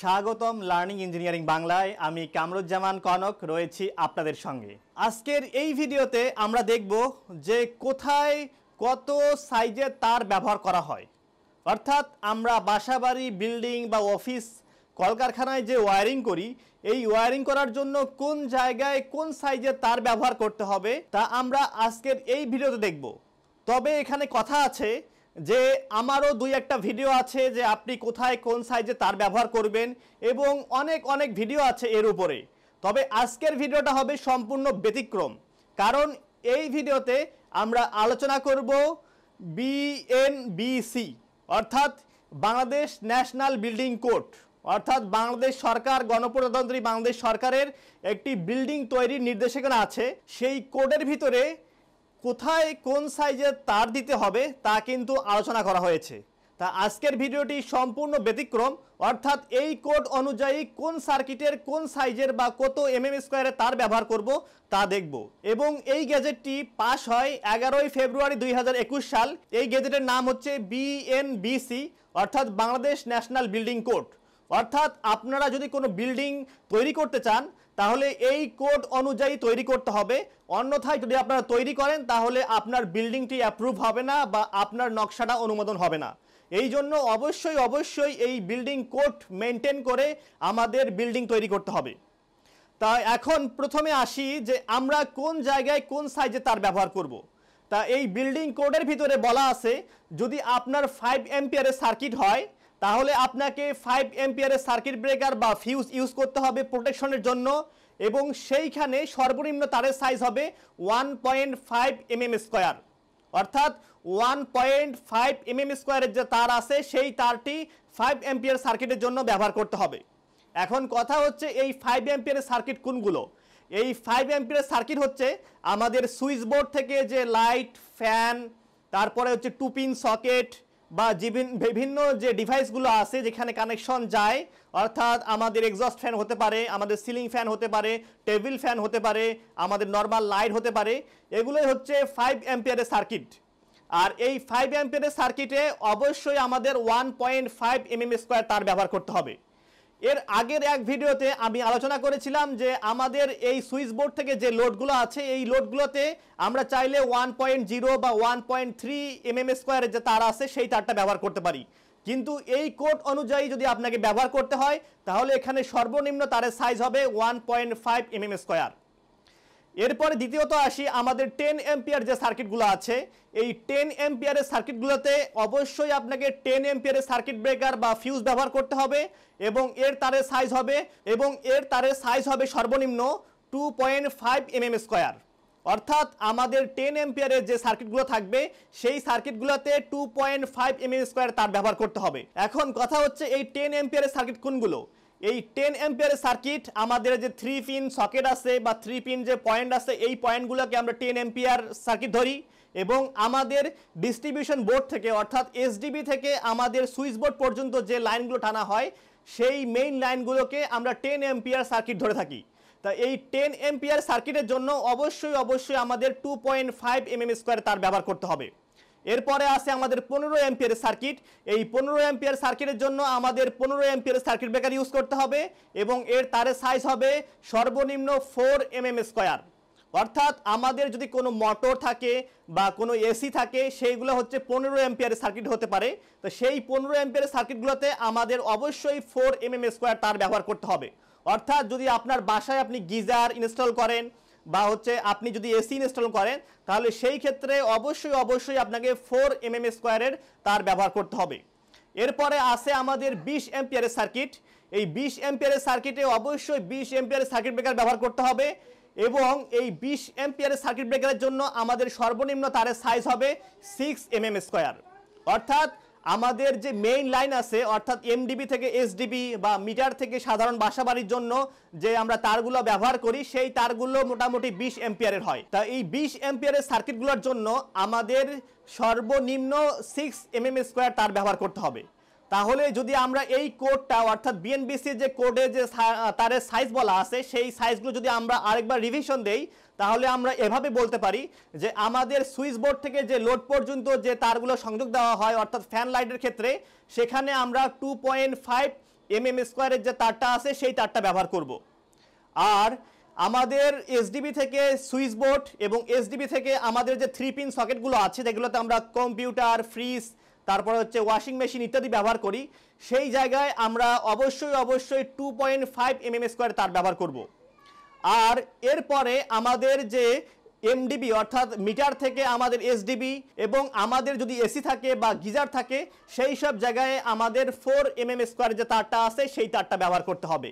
স্বাগতম learning engineering বাংলায় আমি কামরুজ্জামান কনক রয়েছি আপনাদের সঙ্গে আজকের এই ভিডিওতে আমরা দেখব যে কোথায় কত সাইজের তার ব্যবহার করা হয় অর্থাৎ আমরা বাসাবাড়ি বিল্ডিং বা অফিস কলকারখানায় যে ওয়ারিং করি এই ওয়ারিং করার জন্য কোন জায়গায় কোন সাইজের তার ব্যবহার করতে হবে তা আমরা আজকের এই ভিডিওতে দেখব তবে এখানে কথা আছে যে আমারও দুই একটা ভিডিও আছে যে আপনি কোথায় কোন সাইজে তার ব্যবহার করবেন এবং অনেক অনেক ভিডিও আছে এর উপরে তবে আজকের ভিডিওটা হবে সম্পূর্ণ ব্যতিক্রম কারণ এই ভিডিওতে আমরা আলোচনা করব বিএনবিসি অর্থাৎ বাংলাদেশ ন্যাশনাল বিল্ডিং কোড অর্থাৎ বাংলাদেশ সরকার গণপ্রজাতন্ত্রী বাংলাদেশ সরকারের একটি বিল্ডিং তৈরির নির্দেশিকা আছে সেই কোডের ভিতরে কোথায় কোন সাইজের তার দিতে হবে তা কিন্তু আলোচনা করা হয়েছে তা আজকের ভিডিওটি সম্পূর্ণ ব্যতিক্রম অর্থাৎ এই কোড অনুযায়ী কোন সার্কিটের কোন সাইজের বা কত এম এম স্কোয়ারের তার ব্যবহার করব তা দেখব এবং এই গ্যাজেটটি পাশ হয় এগারোই ফেব্রুয়ারি দুই সাল এই গ্যাজেটের নাম হচ্ছে বিএনবিসি অর্থাৎ বাংলাদেশ ন্যাশনাল বিল্ডিং কোড অর্থাৎ আপনারা যদি কোনো বিল্ডিং তৈরি করতে চান তাহলে এই কোড অনুযায়ী তৈরি করতে হবে অন্যথায় যদি আপনারা তৈরি করেন তাহলে আপনার বিল্ডিংটি অ্যাপ্রুভ হবে না বা আপনার নকশাটা অনুমোদন হবে না এই জন্য অবশ্যই অবশ্যই এই বিল্ডিং কোড মেনটেন করে আমাদের বিল্ডিং তৈরি করতে হবে তা এখন প্রথমে আসি যে আমরা কোন জায়গায় কোন সাইজে তার ব্যবহার করব। তা এই বিল্ডিং কোডের ভিতরে বলা আছে যদি আপনার ফাইভ এমপিয়ারের সার্কিট হয় তাহলে আপনাকে ফাইভ এমপিয়ারের সার্কিট ব্রেকার বা ফিউজ ইউজ করতে হবে প্রোটেকশনের জন্য এবং সেইখানে সর্বনিম্ন তারের সাইজ হবে one point five MM square অর্থাৎ ওয়ান পয়েন্ট ফাইভ এমএম স্কোয়ারের যে তার আছে সেই তারটি ফাইভ এমপিয়ার সার্কিটের জন্য ব্যবহার করতে হবে এখন কথা হচ্ছে এই ফাইভ এমপিয়ারের সার্কিট কোনগুলো এই ফাইভ এমপিয়ার সার্কিট হচ্ছে আমাদের সুইচ বোর্ড থেকে যে লাইট ফ্যান তারপরে হচ্ছে টুপিন সকেট বা বিভিন্ন যে ডিভাইসগুলো আছে যেখানে কানেকশন যায় অর্থাৎ আমাদের এক্সস্ট ফ্যান হতে পারে আমাদের সিলিং ফ্যান হতে পারে টেবিল ফ্যান হতে পারে আমাদের নর্মাল লাইট হতে পারে এগুলোই হচ্ছে ফাইভ অ্যাম্পিয়ারের সার্কিট আর এই ফাইভ অ্যাম্পিয়ারের সার্কিটে অবশ্যই আমাদের one point five MM square তার ব্যবহার করতে হবে এর আগের এক ভিডিওতে আমি আলোচনা করেছিলাম যে আমাদের এই সুইচ বোর্ড থেকে যে লোডগুলো আছে এই লোডগুলোতে আমরা চাইলে ওয়ান পয়েন্ট জিরো বা ওয়ান পয়েন্ট থ্রি এমএম স্কোয়ারের যে তার আছে সেই তারটা ব্যবহার করতে পারি কিন্তু এই কোড অনুযায়ী যদি আপনাকে ব্যবহার করতে হয় তাহলে এখানে সর্বনিম্ন তারের সাইজ হবে one point five M square এরপরে দ্বিতীয়ত আসি আমাদের টেন এম্পিয়ার যে সার্কিটগুলো আছে এই টেন এম্পিয়ারের সার্কিটগুলোতে অবশ্যই আপনাকে টেন এম্পিয়ারের সার্কিট ব্রেকার বা ফিউজ ব্যবহার করতে হবে এবং এর তারের সাইজ হবে এবং এর তারের সাইজ হবে সর্বনিম্ন two point five MM square অর্থাৎ আমাদের টেন এম্পিয়ারের যে সার্কিটগুলো থাকবে সেই সার্কিটগুলোতে two point five MM square তার ব্যবহার করতে হবে এখন কথা হচ্ছে এই টেন এম্পিয়ারের সার্কিট কোনগুলো এই টেন এম্পিয়ারের সার্কিট আমাদের যে থ্রি পিন সকেট আছে বা থ্রি পিন যে পয়েন্ট আছে এই পয়েন্টগুলোকে আমরা টেন এম্পিয়ার সার্কিট ধরি এবং আমাদের ডিস্ট্রিবিউশন বোর্ড থেকে অর্থাৎ এসডিবি থেকে আমাদের সুইচ বোর্ড পর্যন্ত যে লাইনগুলো টানা হয় সেই মেইন লাইনগুলোকে আমরা টেন এম্পিয়ার সার্কিট ধরে থাকি তা এই টেন এম্পিয়ার সার্কিটের জন্য অবশ্যই অবশ্যই আমাদের two point five M M square তার ব্যবহার করতে হবে এরপরে আছে আমাদের পনেরো এমপিয়ার সার্কিট এই পনেরো এমপিয়ার সার্কিটের জন্য আমাদের পনেরো এমপিয়ার সার্কিট ব্রেকার ইউজ করতে হবে এবং এর তারের সাইজ হবে সর্বনিম্ন ফোর এম এম স্কোয়ার অর্থাৎ আমাদের যদি কোনো মোটর থাকে বা কোনো এসি থাকে সেইগুলো হচ্ছে পনেরো এম্পিয়ারের সার্কিট হতে পারে তো সেই পনেরো এম্পিয়ারের সার্কিটগুলোতে আমাদের অবশ্যই ফোর এম এম স্কোয়ার তার ব্যবহার করতে হবে অর্থাৎ যদি আপনার বাসায় আপনি গিজার ইনস্টল করেন বা হচ্ছে আপনি যদি এসি ইনস্টল করেন তাহলে সেই ক্ষেত্রে অবশ্যই অবশ্যই আপনাকে ফোর এম এম স্কোয়ারের তার ব্যবহার করতে হবে এরপরে আছে আমাদের বিশ এমপিয়ারের সার্কিট এই বিশ এমপিয়ারের সার্কিটে অবশ্যই বিশ এমপিয়ারের সার্কিট ব্রেকার ব্যবহার করতে হবে এবং এই বিশ এমপিয়ারের সার্কিট ব্রেকারের জন্য আমাদের সর্বনিম্ন তারের সাইজ হবে সিক্স এম এম স্কোয়ার অর্থাৎ আমাদের যে মেইন লাইন আছে অর্থাৎ এমডিবি থেকে এসডিবি বা মিটার থেকে সাধারণ বাসাবাড়ির জন্য যে আমরা তারগুলো ব্যবহার করি সেই তারগুলো মোটামুটি বিশ এম্পিয়ারের হয় তা এই বিশ এম্পিয়ারের সার্কিটগুলোর জন্য আমাদের সর্বনিম্ন সিক্স এম এম স্কোয়ার তার ব্যবহার করতে হবে তাহলে যদি আমরা এই কোডটা অর্থাৎ বিএনবিসির যে কোডে যে তারের সাইজ বলা আছে সেই সাইজগুলো যদি আমরা আরেকবার রিভিশন দেই তাহলে আমরা এভাবে বলতে পারি যে আমাদের সুইচ বোর্ড থেকে যে লোড পর্যন্ত যে তারগুলো সংযোগ দেওয়া হয় অর্থাৎ ফ্যান লাইটের ক্ষেত্রে সেখানে আমরা two point five M M স্কোয়ারের যে তারটা আছে সেই তারটা ব্যবহার করব। আর আমাদের এসডিবি থেকে সুইচ বোর্ড এবং এসডিবি থেকে আমাদের যে থ্রি পিন সকেটগুলো আছে যেগুলোতে আমরা কম্পিউটার ফ্রিজ তারপর হচ্ছে ওয়াশিং মেশিন ইত্যাদি ব্যবহার করি সেই জায়গায় আমরা অবশ্যই অবশ্যই two point five M M square তার ব্যবহার করবো আর এরপরে আমাদের যে এমডিবি অর্থাৎ মিটার থেকে আমাদের এসডিবি এবং আমাদের যদি এসি থাকে বা গিজার থাকে সেই সব জায়গায় আমাদের ফোর এম এম স্কোয়ার যে তারটা আছে সেই তারটা ব্যবহার করতে হবে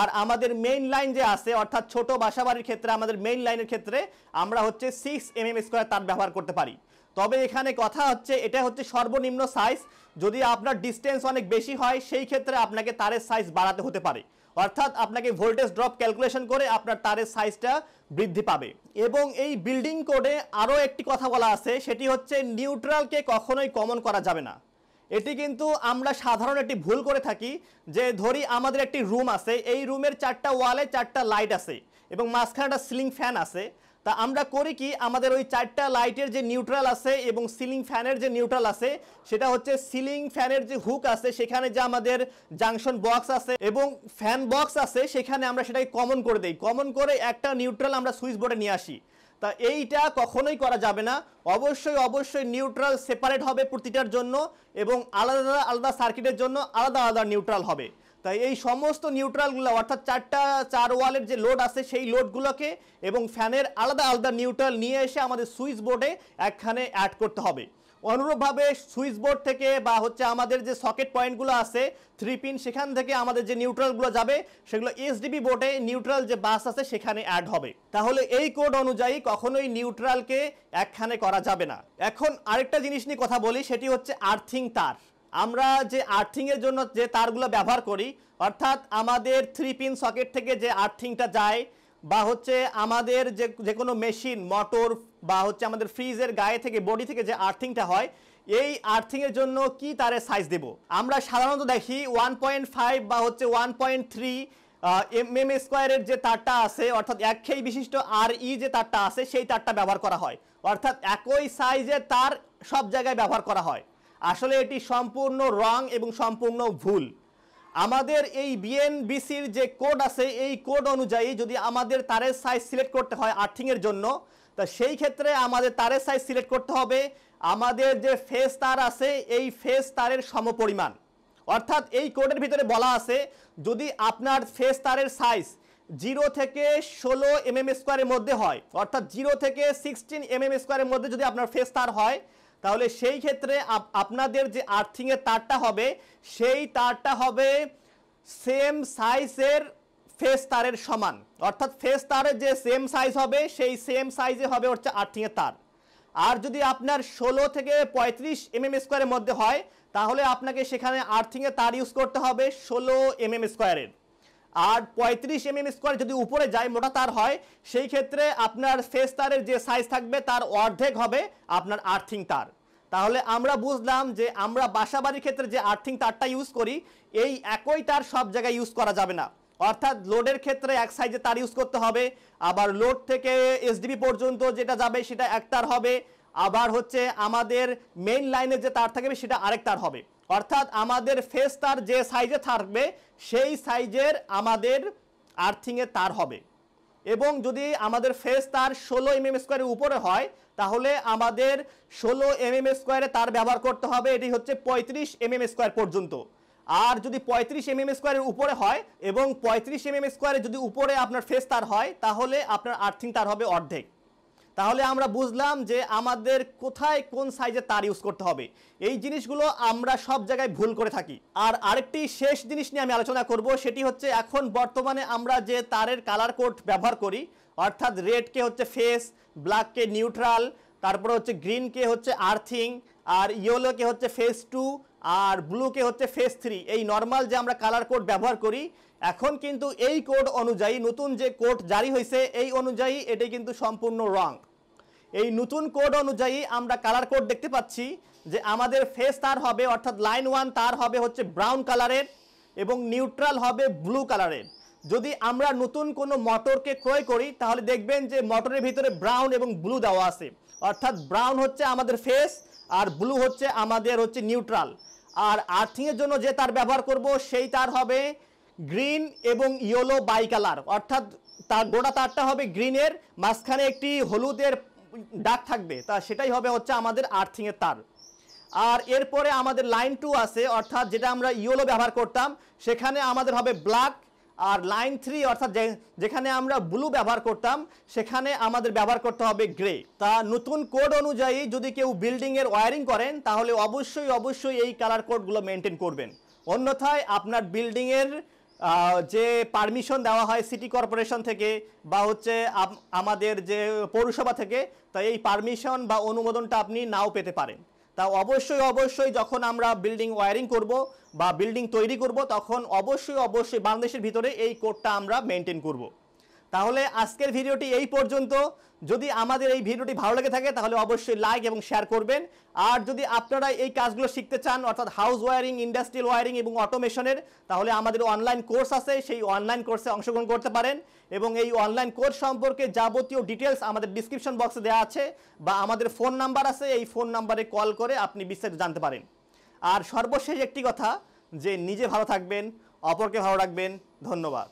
আর আমাদের মেইন লাইন যে আছে অর্থাৎ ছোট বাসাবাড়ির ক্ষেত্রে আমাদের মেইন লাইনের ক্ষেত্রে আমরা হচ্ছে সিক্স এম এম স্কোয়ার তার ব্যবহার করতে পারি তবে এখানে কথা হচ্ছে এটা হচ্ছে সর্বনিম্ন সাইজ যদি আপনার ডিস্টেন্স অনেক বেশি হয় সেই ক্ষেত্রে আপনাকে তারের সাইজ বাড়াতে হতে পারে অর্থাৎ আপনাকে ভোল্টেজ ড্রপ ক্যালকুলেশন করে আপনার তারের সাইজটা বৃদ্ধি পাবে এবং এই বিল্ডিং কোডে আরও একটি কথা বলা আছে সেটি হচ্ছে নিউট্রালকে কখনোই কমন করা যাবে না এটি কিন্তু আমরা সাধারণ একটি ভুল করে থাকি যে ধরি আমাদের একটি রুম আছে এই রুমের চারটা ওয়ালে চারটা লাইট আছে এবং মাঝখানে একটা সিলিং ফ্যান আছে তা আমরা করি কি আমাদের ওই চারটা লাইটের যে নিউট্রাল আছে এবং সিলিং ফ্যানের যে নিউট্রাল আছে সেটা হচ্ছে সিলিং ফ্যানের যে হুক আছে সেখানে যে আমাদের জাংশন বক্স আছে এবং ফ্যান বক্স আছে সেখানে আমরা সেটাকে কমন করে দিই কমন করে একটা নিউট্রাল আমরা সুইচ বোর্ডে নিয়ে আসি তা এইটা কখনোই করা যাবে না অবশ্যই অবশ্যই নিউট্রাল সেপারেট হবে প্রতিটার জন্য এবং আলাদা আলাদা সার্কিটের জন্য আলাদা আলাদা নিউট্রাল হবে তাই এই সমস্ত নিউট্রালগুলো অর্থাৎ চারটা চার ওয়ালের যে লোড আছে সেই লোডগুলোকে এবং ফ্যানের আলাদা আলাদা নিউট্রাল নিয়ে এসে আমাদের সুইচ বোর্ডে একখানে অ্যাড করতে হবে অনুরূপভাবে সুইচ বোর্ড থেকে বা হচ্ছে আমাদের যে সকেট পয়েন্টগুলো আছে থ্রি পিন সেখান থেকে আমাদের যে নিউট্রালগুলো যাবে সেগুলো এসডিবি বোর্ডে নিউট্রাল যে বাস আছে সেখানে অ্যাড হবে তাহলে এই কোড অনুযায়ী কখনোই নিউট্রালকে একখানে করা যাবে না এখন আরেকটা জিনিস নিয়ে কথা বলি সেটি হচ্ছে আর্থিং তার আমরা যে আর্থিংয়ের জন্য যে তারগুলো ব্যবহার করি অর্থাৎ আমাদের থ্রি পিন সকেট থেকে যে আর্থিংটা যায় বা হচ্ছে আমাদের যে যে কোনো মেশিন মোটর বা হচ্ছে আমাদের ফ্রিজের গায়ে থেকে বডি থেকে যে আর্থিংটা হয় এই আর্থিংয়ের জন্য কি তারে সাইজ দেব আমরা সাধারণত দেখি ওয়ান পয়েন্ট ফাইভ বা হচ্ছে one point three M M স্কোয়ারের যে তারটা আছে অর্থাৎ এক খেই বিশিষ্ট আর ই e যে তারটা আছে সেই তারটা ব্যবহার করা হয় অর্থাৎ একই সাইজের তার সব জায়গায় ব্যবহার করা হয় আসলে এটি সম্পূর্ণ রং এবং সম্পূর্ণ ভুল আমাদের এই বিএনবিসির যে কোড আছে এই কোড অনুযায়ী যদি আমাদের তারের সাইজ সিলেক্ট করতে হয় আর্থিংয়ের জন্য তা সেই ক্ষেত্রে আমাদের তারের সাইজ সিলেক্ট করতে হবে আমাদের যে ফেস তার আছে এই ফেস তারের সমপরিমাণ অর্থাৎ এই কোডের ভিতরে বলা আছে যদি আপনার ফেস তারের সাইজ জিরো থেকে ষোলো এম এম স্কোয়ারের মধ্যে হয় অর্থাৎ জিরো থেকে সিক্সটিন এম এম স্কোয়ারের মধ্যে যদি আপনার ফেস তার হয় তাহলে সেই ক্ষেত্রে আপনাদের যে আর্থিংয়ের তারটা হবে সেই তারটা হবে সেম সাইজের ফেস তারের সমান অর্থাৎ ফেস তারের যে সেম সাইজ হবে সেই সেম সাইজে হবে হচ্ছে আর্থিংয়ের তার আর যদি আপনার ষোলো থেকে পঁয়ত্রিশ এম এম স্কোয়ারের মধ্যে হয় তাহলে আপনাকে সেখানে আর্থিংয়ের তার ইউজ করতে হবে ষোলো এম এম স্কোয়ারের আর পঁয়ত্রিশ এম এম স্কোয়ার যদি উপরে যায় মোটা তার হয় সেই ক্ষেত্রে আপনার শেষ তারের যে সাইজ থাকবে তার অর্ধেক হবে আপনার আর্থিং তার তাহলে আমরা বুঝলাম যে আমরা বাসাবাড়ির ক্ষেত্রে যে আর্থিং তারটা ইউজ করি এই একই তার সব জায়গায় ইউজ করা যাবে না অর্থাৎ লোডের ক্ষেত্রে এক সাইজে তার ইউজ করতে হবে আবার লোড থেকে এসডিবি পর্যন্ত যেটা যাবে সেটা এক তার হবে আবার হচ্ছে আমাদের মেইন লাইনের যে তার থাকবে সেটা আরেক তার হবে অর্থাৎ আমাদের ফেস তার যে সাইজে থাকবে সেই সাইজের আমাদের আর্থিংয়ে তার হবে এবং যদি আমাদের ফেস তার ষোলো এম এম স্কোয়ারের উপরে হয় তাহলে আমাদের ষোলো এম এম স্কোয়ারে তার ব্যবহার করতে হবে এটি হচ্ছে পঁয়ত্রিশ এম এম স্কোয়ার পর্যন্ত আর যদি পঁয়ত্রিশ এম এম স্কোয়ারের উপরে হয় এবং পঁয়ত্রিশ এম এম স্কোয়ারে যদি উপরে আপনার ফেস তার হয় তাহলে আপনার আর্থিং তার হবে অর্ধেক তাহলে আমরা বুঝলাম যে আমাদের কোথায় কোন সাইজে তার ইউজ করতে হবে এই জিনিসগুলো আমরা সব জায়গায় ভুল করে থাকি আর আরেকটি শেষ জিনিস নিয়ে আমি আলোচনা করব সেটি হচ্ছে এখন বর্তমানে আমরা যে তারের কালার কোড ব্যবহার করি অর্থাৎ রেডকে হচ্ছে ফেস ব্ল্যাককে নিউট্রাল তারপরে হচ্ছে গ্রিনকে হচ্ছে আর্থিং আর ইয়েলোকে হচ্ছে ফেস টু আর ব্লুকে হচ্ছে ফেস থ্রি এই নর্মাল যে আমরা কালার কোড ব্যবহার করি এখন কিন্তু এই কোড অনুযায়ী নতুন যে কোড জারি হয়েছে এই অনুযায়ী এটি কিন্তু সম্পূর্ণ রং এই নতুন কোড অনুযায়ী আমরা কালার কোড দেখতে পাচ্ছি যে আমাদের ফেস তার হবে অর্থাৎ লাইন ওয়ান তার হবে হচ্ছে ব্রাউন কালারের এবং নিউট্রাল হবে ব্লু কালারের যদি আমরা নতুন কোনো মোটরকে ক্রয় করি তাহলে দেখবেন যে মটরের ভিতরে ব্রাউন এবং ব্লু দেওয়া আছে অর্থাৎ ব্রাউন হচ্ছে আমাদের ফেস আর ব্লু হচ্ছে আমাদের হচ্ছে নিউট্রাল আর আর্থিংয়ের জন্য যে তার ব্যবহার করব সেই তার হবে গ্রিন এবং ইয়েলো বাই কালার অর্থাৎ তার গোটা তারটা হবে গ্রিনের মাঝখানে একটি হলুদের ডাক থাকবে তা সেটাই হবে হচ্ছে আমাদের আর্থিংয়ের তার আর এরপরে আমাদের লাইন টু আছে অর্থাৎ যেটা আমরা ইয়েলো ব্যবহার করতাম সেখানে আমাদের হবে ব্ল্যাক আর লাইন থ্রি অর্থাৎ যেখানে আমরা ব্লু ব্যবহার করতাম সেখানে আমাদের ব্যবহার করতে হবে গ্রে তা নতুন কোড অনুযায়ী যদি কেউ বিল্ডিংয়ের ওয়ারিং করেন তাহলে অবশ্যই অবশ্যই এই কালার কোডগুলো মেনটেন করবেন অন্যথায় আপনার বিল্ডিংয়ের যে পারমিশন দেওয়া হয় সিটি কর্পোরেশন থেকে বা হচ্ছে আমাদের যে পৌরসভা থেকে তা এই পারমিশন বা অনুমোদনটা আপনি নাও পেতে পারেন তা অবশ্যই অবশ্যই যখন আমরা বিল্ডিং ওয়ারিং করব বা বিল্ডিং তৈরি করব তখন অবশ্যই অবশ্যই বাংলাদেশের ভিতরে এই কোডটা আমরা মেনটেন করব তাহলে আজকের ভিডিওটি এই পর্যন্ত যদি আমাদের এই ভিডিওটি ভালো লেগে থাকে তাহলে অবশ্যই লাইক এবং শেয়ার করবেন আর যদি আপনারা এই কাজগুলো শিখতে চান অর্থাৎ হাউস ওয়ারিং ইন্ডাস্ট্রিয়াল ওয়ারিং এবং অটোমেশনের তাহলে আমাদের অনলাইন কোর্স আছে সেই অনলাইন কোর্সে অংশগ্রহণ করতে পারেন এবং এই অনলাইন কোর্স সম্পর্কে যাবতীয় ডিটেলস আমাদের ডিসক্রিপশন বক্সে দেওয়া আছে বা আমাদের ফোন নাম্বার আছে এই ফোন নাম্বারে কল করে আপনি বিস্তারিত জানতে পারেন আর সর্বশেষ একটি কথা যে নিজে ভালো থাকবেন অপরকে ভালো রাখবেন ধন্যবাদ